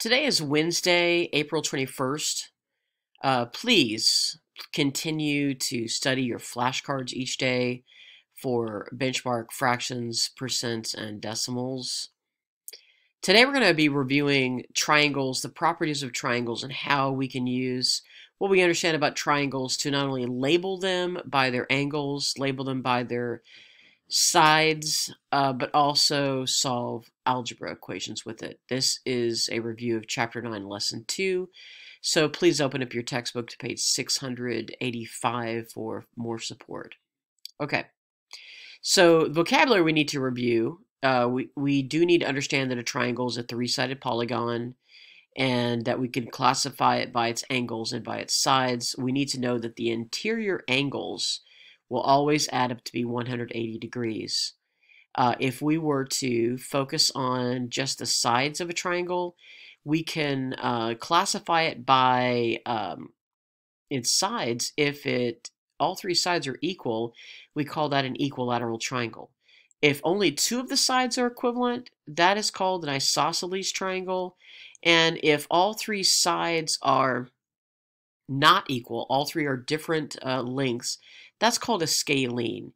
Today is Wednesday, April 21st. Uh, please continue to study your flashcards each day for benchmark fractions, percents, and decimals. Today we're going to be reviewing triangles, the properties of triangles, and how we can use what we understand about triangles to not only label them by their angles, label them by their sides, uh, but also solve algebra equations with it. This is a review of Chapter 9, Lesson 2. So please open up your textbook to page 685 for more support. Okay, so the vocabulary we need to review, uh, we, we do need to understand that a triangle is a three-sided polygon and that we can classify it by its angles and by its sides. We need to know that the interior angles will always add up to be 180 degrees. Uh, if we were to focus on just the sides of a triangle, we can uh, classify it by um, its sides. If it all three sides are equal, we call that an equilateral triangle. If only two of the sides are equivalent, that is called an isosceles triangle. And if all three sides are not equal, all three are different uh, lengths, that's called a scalene.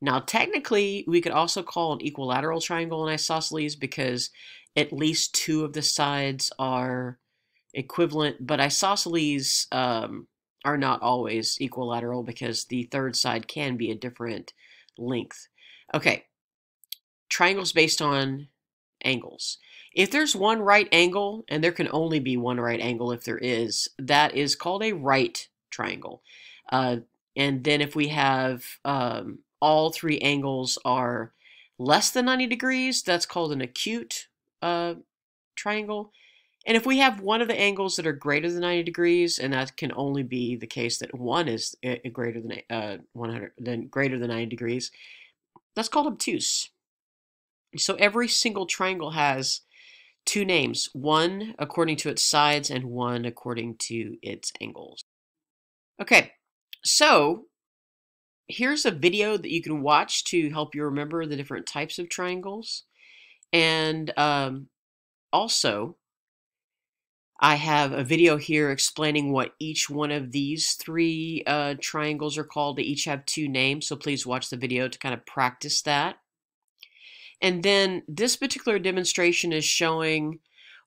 Now, technically, we could also call an equilateral triangle an isosceles because at least two of the sides are equivalent, but isosceles um, are not always equilateral because the third side can be a different length. Okay, triangles based on angles. If there's one right angle, and there can only be one right angle if there is, that is called a right triangle. Uh, and then if we have um, all three angles are less than 90 degrees, that's called an acute uh, triangle. And if we have one of the angles that are greater than 90 degrees, and that can only be the case that one is uh, greater than uh, 100, then greater than 90 degrees, that's called obtuse. So every single triangle has two names, one according to its sides and one according to its angles. Okay, so here's a video that you can watch to help you remember the different types of triangles. And um, also, I have a video here explaining what each one of these three uh, triangles are called. They each have two names, so please watch the video to kind of practice that. And then this particular demonstration is showing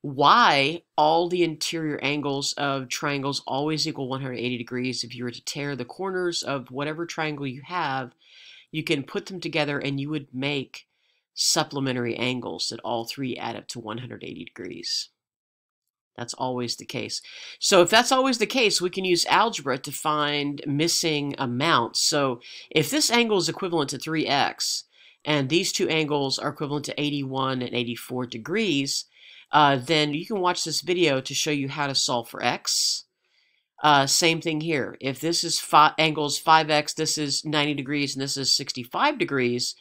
why all the interior angles of triangles always equal 180 degrees. If you were to tear the corners of whatever triangle you have, you can put them together and you would make supplementary angles that all three add up to 180 degrees. That's always the case. So if that's always the case, we can use algebra to find missing amounts. So if this angle is equivalent to 3x, and these two angles are equivalent to 81 and 84 degrees, uh, then you can watch this video to show you how to solve for x. Uh, same thing here. If this is angles 5x, this is 90 degrees, and this is 65 degrees,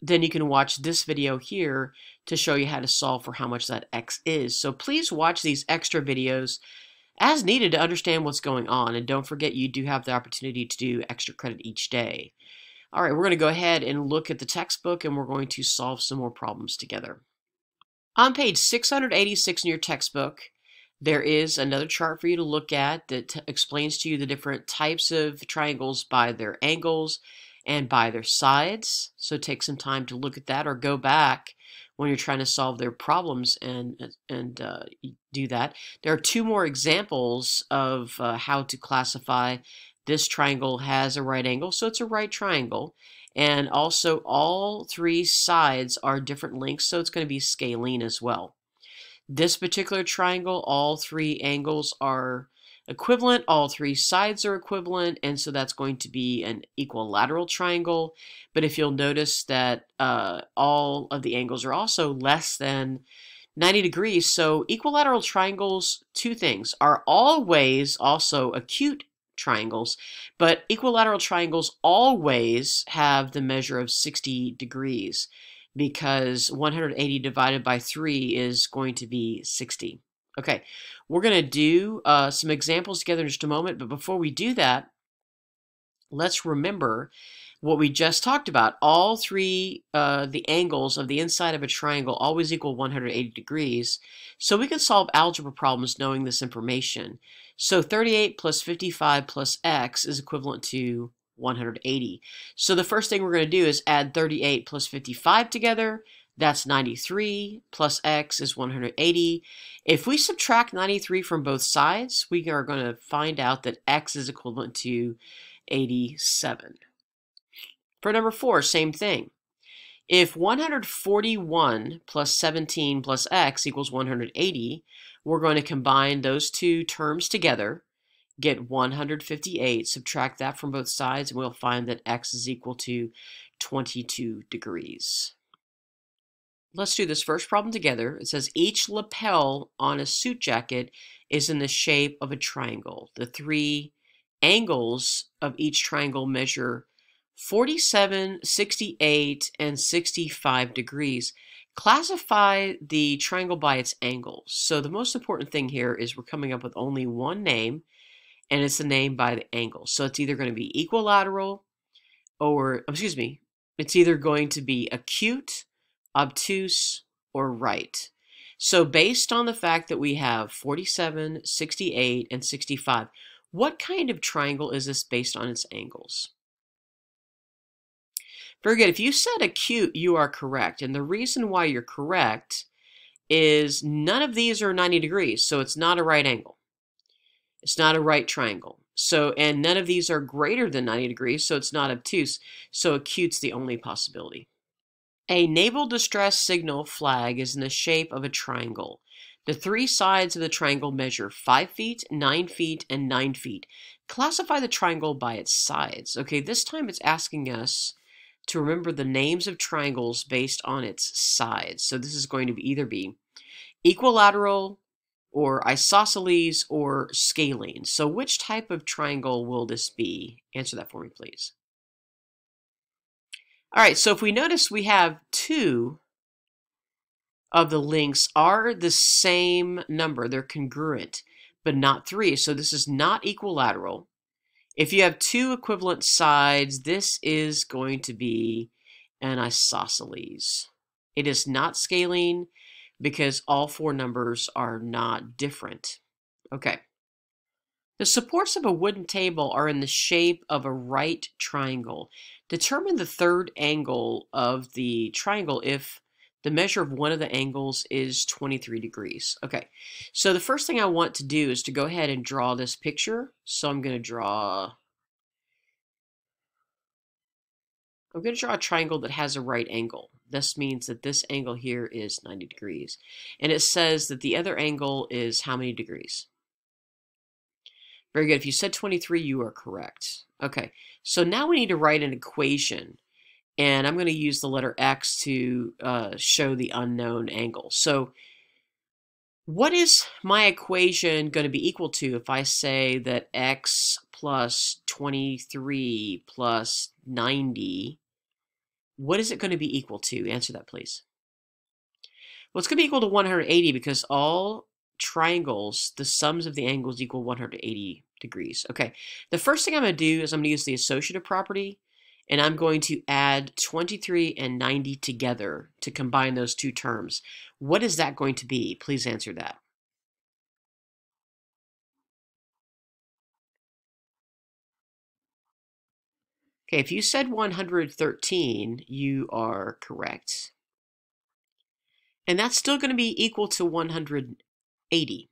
then you can watch this video here to show you how to solve for how much that x is. So please watch these extra videos as needed to understand what's going on. And don't forget you do have the opportunity to do extra credit each day. All right, we're going to go ahead and look at the textbook and we're going to solve some more problems together. On page 686 in your textbook, there is another chart for you to look at that explains to you the different types of triangles by their angles and by their sides. So take some time to look at that or go back when you're trying to solve their problems and and uh, do that. There are two more examples of uh, how to classify this triangle has a right angle, so it's a right triangle. And also all three sides are different lengths, so it's going to be scalene as well. This particular triangle, all three angles are equivalent, all three sides are equivalent, and so that's going to be an equilateral triangle. But if you'll notice that uh, all of the angles are also less than 90 degrees, so equilateral triangles, two things, are always also acute triangles, but equilateral triangles always have the measure of 60 degrees because 180 divided by 3 is going to be 60. Okay, we're going to do uh, some examples together in just a moment, but before we do that, let's remember what we just talked about. All three, uh, the angles of the inside of a triangle always equal 180 degrees. So we can solve algebra problems knowing this information. So 38 plus 55 plus x is equivalent to 180. So the first thing we're going to do is add 38 plus 55 together. That's 93 plus x is 180. If we subtract 93 from both sides, we are going to find out that x is equivalent to 87. For number four, same thing. If 141 plus 17 plus x equals 180, we're going to combine those two terms together, get 158, subtract that from both sides, and we'll find that x is equal to 22 degrees. Let's do this first problem together. It says each lapel on a suit jacket is in the shape of a triangle. The three angles of each triangle measure 47, 68, and 65 degrees. Classify the triangle by its angles. So the most important thing here is we're coming up with only one name, and it's the name by the angle. So it's either going to be equilateral, or, excuse me, it's either going to be acute, obtuse, or right. So based on the fact that we have 47, 68, and 65, what kind of triangle is this based on its angles? Very good. If you said acute, you are correct. And the reason why you're correct is none of these are 90 degrees, so it's not a right angle. It's not a right triangle. So, and none of these are greater than 90 degrees, so it's not obtuse. So acute's the only possibility. A naval distress signal flag is in the shape of a triangle. The three sides of the triangle measure 5 feet, 9 feet, and 9 feet. Classify the triangle by its sides. Okay, this time it's asking us to remember the names of triangles based on its sides. So this is going to either be equilateral or isosceles or scalene. So which type of triangle will this be? Answer that for me, please. All right, so if we notice we have two of the links are the same number. They're congruent, but not three. So this is not equilateral. If you have two equivalent sides, this is going to be an isosceles. It is not scaling because all four numbers are not different. Okay. The supports of a wooden table are in the shape of a right triangle. Determine the third angle of the triangle if the measure of one of the angles is 23 degrees. Okay, so the first thing I want to do is to go ahead and draw this picture. So I'm going to draw... I'm going to draw a triangle that has a right angle. This means that this angle here is 90 degrees. And it says that the other angle is how many degrees? Very good. If you said 23, you are correct. Okay, so now we need to write an equation and I'm going to use the letter X to uh, show the unknown angle. So what is my equation going to be equal to if I say that X plus 23 plus 90, what is it going to be equal to? Answer that, please. Well, it's going to be equal to 180 because all triangles, the sums of the angles equal 180 degrees. Okay, the first thing I'm going to do is I'm going to use the associative property and I'm going to add 23 and 90 together to combine those two terms. What is that going to be? Please answer that. Okay, if you said 113, you are correct. And that's still going to be equal to 180.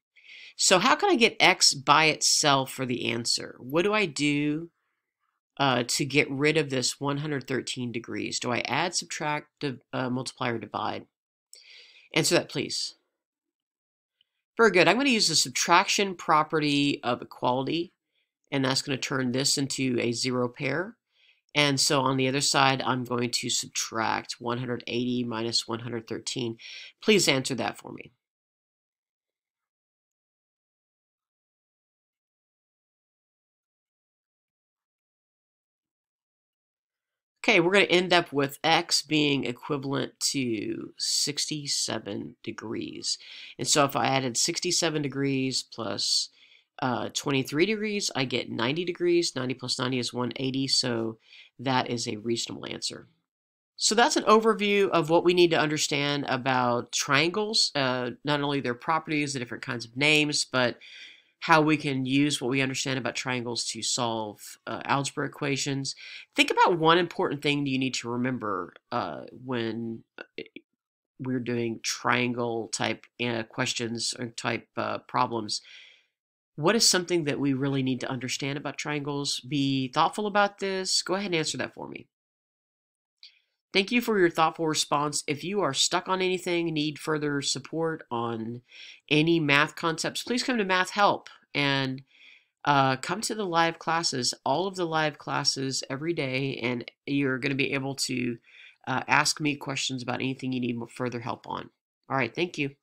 So how can I get x by itself for the answer? What do I do uh, to get rid of this 113 degrees? Do I add, subtract, uh, multiply, or divide? Answer that, please. Very good. I'm going to use the subtraction property of equality, and that's going to turn this into a zero pair. And so on the other side, I'm going to subtract 180 minus 113. Please answer that for me. Okay, we're going to end up with x being equivalent to 67 degrees. And so if I added 67 degrees plus, uh, 23 degrees, I get 90 degrees. 90 plus 90 is 180, so that is a reasonable answer. So that's an overview of what we need to understand about triangles, uh, not only their properties, the different kinds of names, but how we can use what we understand about triangles to solve uh, algebra equations. Think about one important thing you need to remember uh, when uh, we're doing triangle type uh, questions or type uh, problems. What is something that we really need to understand about triangles? Be thoughtful about this. Go ahead and answer that for me. Thank you for your thoughtful response. If you are stuck on anything, need further support on any math concepts, please come to Math Help and uh, come to the live classes, all of the live classes every day, and you're going to be able to uh, ask me questions about anything you need further help on. All right, thank you.